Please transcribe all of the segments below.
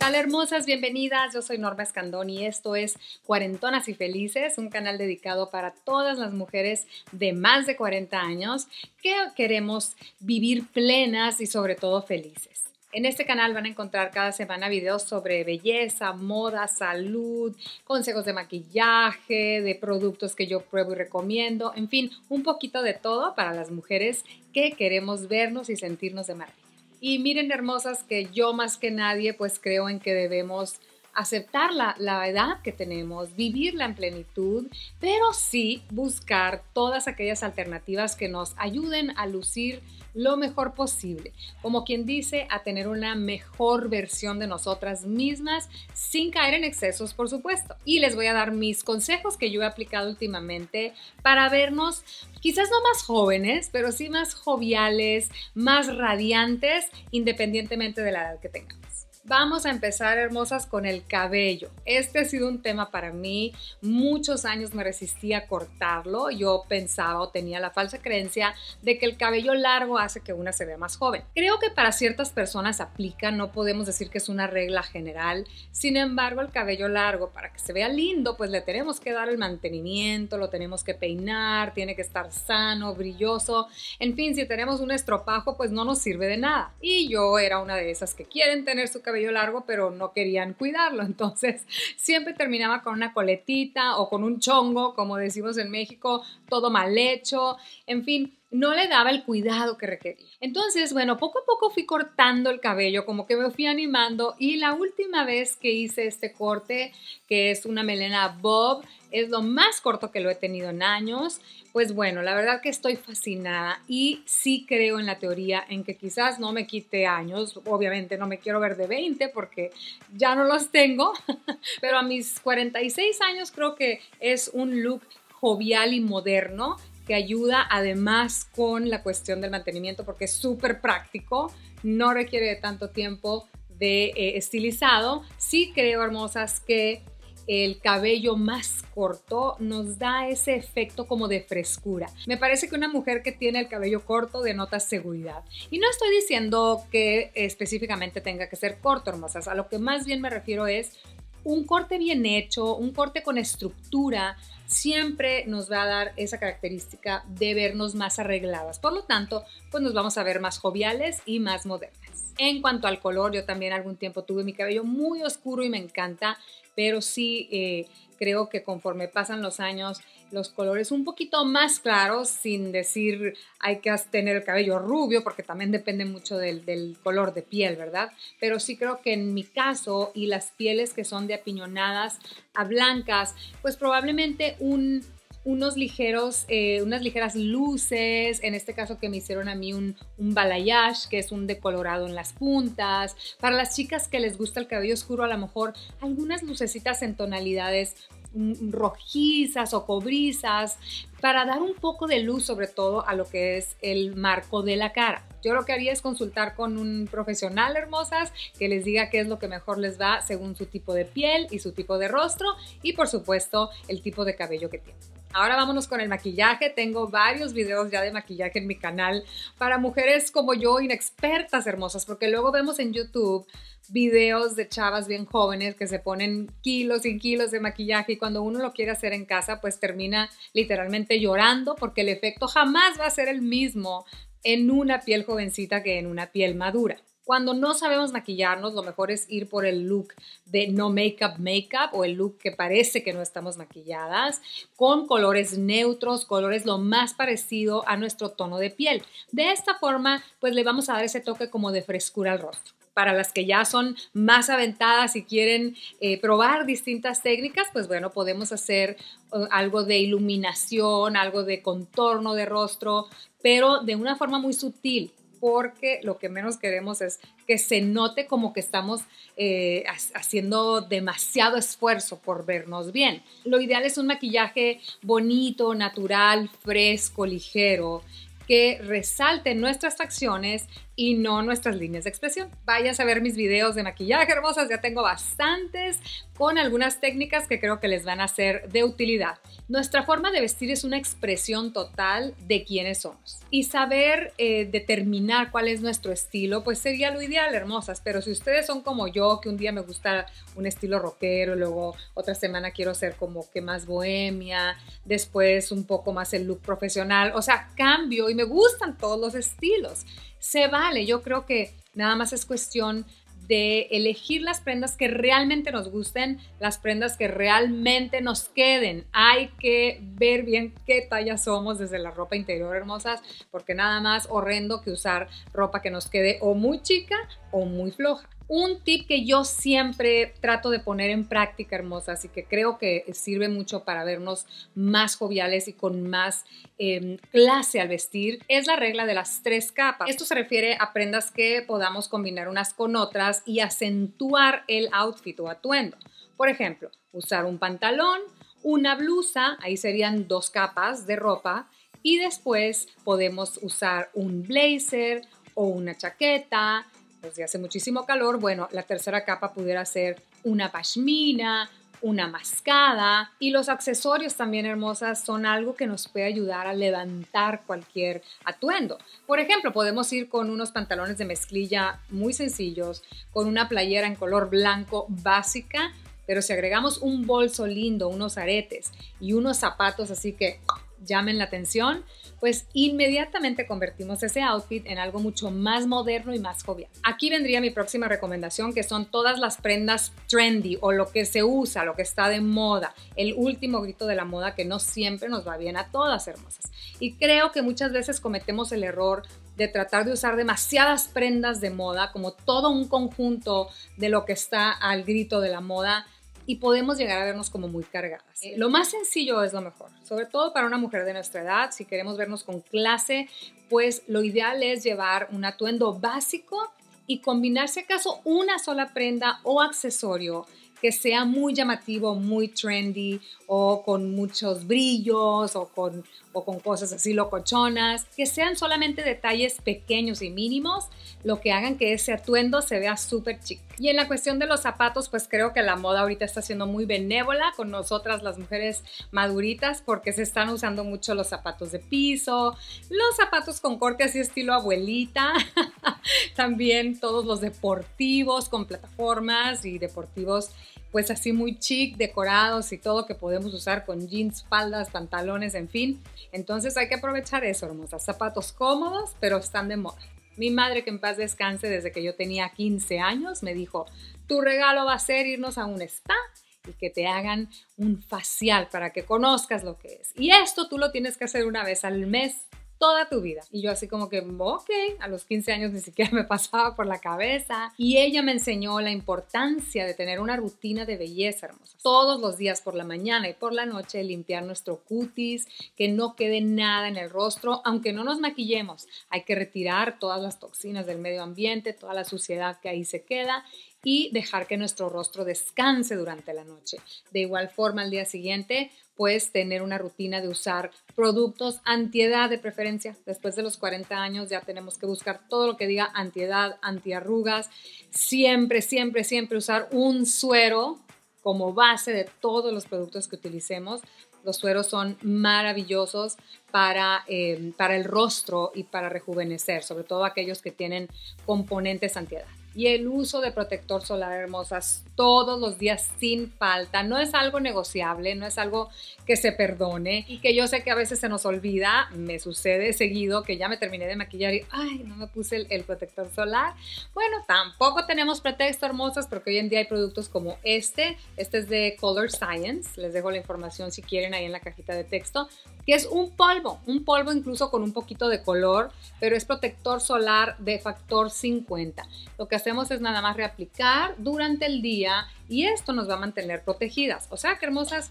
tal, hermosas? Bienvenidas. Yo soy Norma Escandón y esto es Cuarentonas y Felices, un canal dedicado para todas las mujeres de más de 40 años que queremos vivir plenas y sobre todo felices. En este canal van a encontrar cada semana videos sobre belleza, moda, salud, consejos de maquillaje, de productos que yo pruebo y recomiendo, en fin, un poquito de todo para las mujeres que queremos vernos y sentirnos de maravilla. Y miren hermosas que yo más que nadie pues creo en que debemos aceptar la, edad que tenemos, vivirla en plenitud, pero sí buscar todas aquellas alternativas que nos ayuden a lucir lo mejor posible, como quien dice, a tener una mejor versión de nosotras mismas sin caer en excesos, por supuesto. Y les voy a dar mis consejos que yo he aplicado últimamente para vernos quizás no más jóvenes, pero sí más joviales, más radiantes, independientemente de la edad que tengamos. Vamos a empezar, hermosas, con el cabello. Este ha sido un tema para mí. Muchos años me resistí a cortarlo. Yo pensaba o tenía la falsa creencia de que el cabello largo hace que una se vea más joven. Creo que para ciertas personas aplica, no podemos decir que es una regla general. Sin embargo, el cabello largo, para que se vea lindo, pues le tenemos que dar el mantenimiento, lo tenemos que peinar, tiene que estar sano, brilloso. En fin, si tenemos un estropajo, pues no nos sirve de nada. Y yo era una de esas que quieren tener su cabello cabello largo, pero no querían cuidarlo. Entonces siempre terminaba con una coletita o con un chongo, como decimos en México, todo mal hecho. En fin, no le daba el cuidado que requería. Entonces, bueno, poco a poco fui cortando el cabello, como que me fui animando y la última vez que hice este corte, que es una melena bob, es lo más corto que lo he tenido en años. Pues bueno, la verdad que estoy fascinada y sí creo en la teoría en que quizás no me quite años, obviamente no me quiero ver de 20 porque ya no los tengo, pero a mis 46 años creo que es un look jovial y moderno que ayuda además con la cuestión del mantenimiento porque es súper práctico, no requiere de tanto tiempo de eh, estilizado. Sí creo, hermosas, que el cabello más corto nos da ese efecto como de frescura. Me parece que una mujer que tiene el cabello corto denota seguridad. Y no estoy diciendo que específicamente tenga que ser corto, hermosas. A lo que más bien me refiero es un corte bien hecho, un corte con estructura, siempre nos va a dar esa característica de vernos más arregladas. Por lo tanto, pues nos vamos a ver más joviales y más modernas. En cuanto al color, yo también algún tiempo tuve mi cabello muy oscuro y me encanta pero sí eh, creo que conforme pasan los años, los colores un poquito más claros, sin decir hay que tener el cabello rubio, porque también depende mucho del, del, color de piel, ¿verdad? Pero sí creo que en mi caso y las pieles que son de apiñonadas a blancas, pues probablemente un unos ligeros, eh, unas ligeras luces, en este caso que me hicieron a mí un, un balayage, que es un decolorado en las puntas. Para las chicas que les gusta el cabello oscuro, a lo mejor algunas lucecitas en tonalidades mm, mm, rojizas o cobrizas para dar un poco de luz sobre todo a lo que es el marco de la cara. Yo lo que haría es consultar con un profesional hermosas que les diga qué es lo que mejor les va según su tipo de piel y su tipo de rostro y por supuesto el tipo de cabello que tienen. Ahora vámonos con el maquillaje. Tengo varios videos ya de maquillaje en mi canal para mujeres como yo, inexpertas hermosas, porque luego vemos en YouTube videos de chavas bien jóvenes que se ponen kilos y kilos de maquillaje y cuando uno lo quiere hacer en casa, pues termina literalmente llorando porque el efecto jamás va a ser el mismo en una piel jovencita que en una piel madura. Cuando no sabemos maquillarnos, lo mejor es ir por el look de no makeup makeup o el look que parece que no estamos maquilladas, con colores neutros, colores lo más parecido a nuestro tono de piel. De esta forma, pues le vamos a dar ese toque como de frescura al rostro para las que ya son más aventadas y quieren eh, probar distintas técnicas, pues bueno, podemos hacer eh, algo de iluminación, algo de contorno de rostro, pero de una forma muy sutil, porque lo que menos queremos es que se note como que estamos eh, haciendo demasiado esfuerzo por vernos bien. Lo ideal es un maquillaje bonito, natural, fresco, ligero, que resalte nuestras facciones y no nuestras líneas de expresión. Vayas a ver mis videos de maquillaje hermosas, ya tengo bastantes con algunas técnicas que creo que les van a ser de utilidad. Nuestra forma de vestir es una expresión total de quiénes somos y saber eh, determinar cuál es nuestro estilo, pues sería lo ideal, hermosas, pero si ustedes son como yo, que un día me gusta un estilo rockero, luego otra semana quiero ser como que más bohemia, después un poco más el look profesional, o sea, cambio y me gustan todos los estilos se vale. Yo creo que nada más es cuestión de elegir las prendas que realmente nos gusten, las prendas que realmente nos queden. Hay que ver bien qué talla somos desde la ropa interior, hermosas, porque nada más horrendo que usar ropa que nos quede o muy chica o muy floja. Un tip que yo siempre trato de poner en práctica, hermosas, y que creo que sirve mucho para vernos más joviales y con más em, clase al vestir, es la regla de las tres capas. Esto se refiere a prendas que podamos combinar unas con otras y acentuar el outfit o atuendo. Por ejemplo, usar un pantalón, una blusa, ahí serían dos capas de ropa, y después podemos usar un blazer o una chaqueta, pues hace muchísimo calor, bueno, la tercera capa pudiera ser una pashmina, una mascada y los accesorios también hermosas son algo que nos puede ayudar a levantar cualquier atuendo. Por ejemplo, podemos ir con unos pantalones de mezclilla muy sencillos, con una playera en color blanco básica, pero si agregamos un bolso lindo, unos aretes y unos zapatos así que llamen la atención, pues inmediatamente convertimos ese outfit en algo mucho más moderno y más jovial. Aquí vendría mi próxima recomendación, que son todas las prendas trendy o lo que se usa, lo que está de moda, el último grito de la moda que no siempre nos va bien a todas hermosas. Y creo que muchas veces cometemos el error de tratar de usar demasiadas prendas de moda como todo un conjunto de lo que está al grito de la moda y podemos llegar a vernos como muy cargadas. Eh. lo más sencillo es lo mejor, sobre todo para una mujer de nuestra edad, si queremos vernos con clase, pues lo ideal es llevar un atuendo básico y combinar si acaso una sola prenda o accesorio que sea muy llamativo, muy trendy o con muchos brillos o con o con cosas así locochonas, que sean solamente detalles pequeños y mínimos, lo que hagan que ese atuendo se vea súper chic. Y en la cuestión de los zapatos, pues creo que la moda ahorita está siendo muy benévola con nosotras las mujeres maduritas porque se están usando mucho los zapatos de piso, los zapatos con corte así estilo abuelita, también todos los deportivos con plataformas y deportivos pues así muy chic, decorados y todo que podemos usar con jeans, faldas, pantalones, en fin. Entonces hay que aprovechar eso, hermosa Zapatos cómodos, pero están de moda. Mi madre, que en paz descanse, desde que yo tenía 15 años, me dijo, tu regalo va a ser irnos a un spa y que te hagan un facial para que conozcas lo que es. Y esto tú lo tienes que hacer una vez al mes toda tu vida. Y yo así como que, ok, a los 15 años ni siquiera me pasaba por la cabeza. Y ella me enseñó la importancia de tener una rutina de belleza hermosa. Todos los días por la mañana y por la noche limpiar nuestro cutis, que no quede nada en el rostro, aunque no nos maquillemos. Hay que retirar todas las toxinas del medio ambiente, toda la suciedad que ahí se queda y dejar que nuestro rostro descanse durante la noche. De igual forma, al día siguiente, pues tener una rutina de usar productos antiedad de preferencia. Después de los 40 años ya tenemos que buscar todo lo que diga antiedad, antiarrugas. Siempre, siempre, siempre usar un suero como base de todos los productos que utilicemos. Los sueros son maravillosos para, eh, para el rostro y para rejuvenecer, sobre todo aquellos que tienen componentes antiedad y el uso de protector solar hermosas todos los días sin falta. No es algo negociable, no es algo que se perdone y que yo sé que a veces se nos olvida, me sucede seguido que ya me terminé de maquillar y, ay, no me puse el, protector solar. Bueno, tampoco tenemos pretexto hermosas porque hoy en día hay productos como este, este es de Color Science, les dejo la información si quieren ahí en la cajita de texto, que es un polvo, un polvo incluso con un poquito de color, pero es protector solar de factor 50. Lo que hacemos es nada más reaplicar durante el día y esto nos va a mantener protegidas. O sea que hermosas,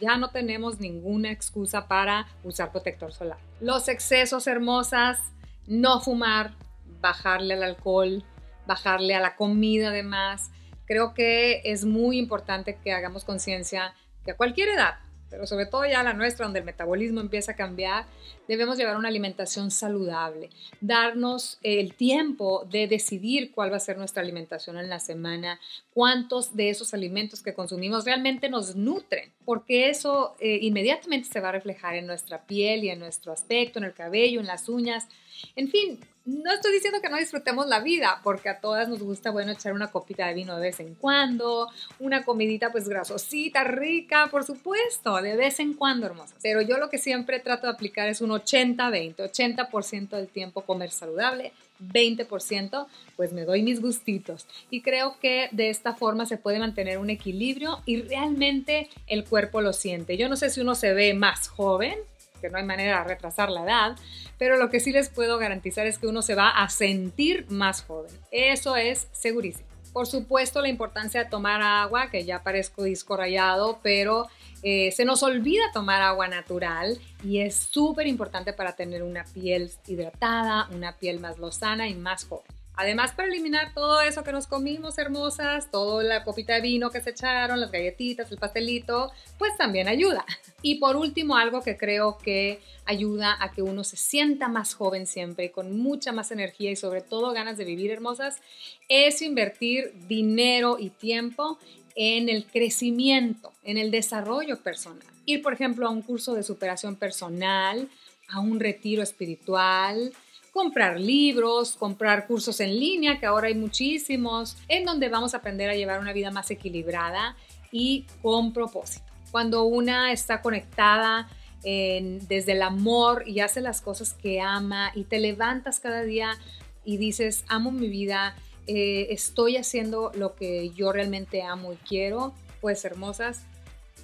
ya no tenemos ninguna excusa para usar protector solar. Los excesos hermosas, no fumar, bajarle al alcohol, bajarle a la comida además. Creo que es muy importante que hagamos conciencia que a cualquier edad pero sobre todo ya la nuestra, donde el metabolismo empieza a cambiar, debemos llevar una alimentación saludable, darnos eh, el tiempo de decidir cuál va a ser nuestra alimentación en la semana, cuántos de esos alimentos que consumimos realmente nos nutren, porque eso eh, inmediatamente se va a reflejar en nuestra piel y en nuestro aspecto, en el cabello, en las uñas, en fin, no estoy diciendo que no disfrutemos la vida, porque a todas nos gusta, bueno, echar una copita de vino de vez en cuando, una comidita pues grasosita, rica, por supuesto, de vez en cuando, hermosa. Pero yo lo que siempre trato de aplicar es un 80%, -20, 80 del tiempo comer saludable, 20%, pues me doy mis gustitos. Y creo que de esta forma se puede mantener un equilibrio y realmente el cuerpo lo siente. Yo no sé si uno se ve más joven que no hay manera de retrasar la edad, pero lo que sí les puedo garantizar es que uno se va a sentir más joven. Eso es segurísimo. Por supuesto, la importancia de tomar agua, que ya parezco disco pero eh, se nos olvida tomar agua natural y es súper importante para tener una piel hidratada, una piel más lozana y más joven. Además, para eliminar todo eso que nos comimos, hermosas, toda la copita de vino que se echaron, las galletitas, el pastelito, pues también ayuda. Y por último, algo que creo que ayuda a que uno se sienta más joven siempre, con mucha más energía y sobre todo ganas de vivir hermosas, es invertir dinero y tiempo en el crecimiento, en el desarrollo personal. Ir, por ejemplo, a un curso de superación personal, a un retiro espiritual, comprar libros, comprar cursos en línea, que ahora hay muchísimos, en donde vamos a aprender a llevar una vida más equilibrada y con propósito. Cuando una está conectada desde el amor y hace las cosas que ama y te levantas cada día y dices, amo mi vida, eh, estoy haciendo lo que yo realmente amo y quiero, pues hermosas,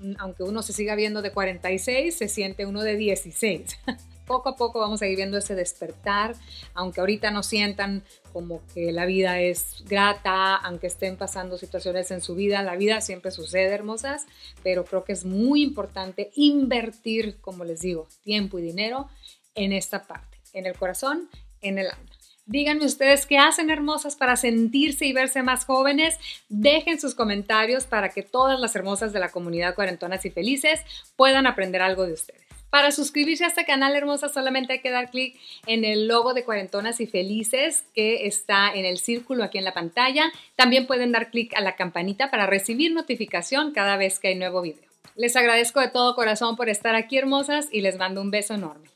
mm, aunque uno se siga viendo de 46, se siente uno de 16. poco a poco vamos a ir viendo ese despertar, aunque ahorita no sientan como que la vida es grata, aunque estén pasando situaciones en su vida, la vida siempre sucede hermosas, pero creo que es muy importante invertir, como les digo, tiempo y dinero en esta parte, en el corazón, en el alma. Díganme ustedes qué hacen hermosas para sentirse y verse más jóvenes. Dejen sus comentarios para que todas las hermosas de la comunidad cuarentonas y felices puedan aprender algo de ustedes. Para suscribirse a este canal hermosa solamente hay que dar clic en el logo de Cuarentonas y Felices que está en el círculo aquí en la pantalla. También pueden dar clic a la campanita para recibir notificación cada vez que hay nuevo video. Les agradezco de todo corazón por estar aquí hermosas y les mando un beso enorme.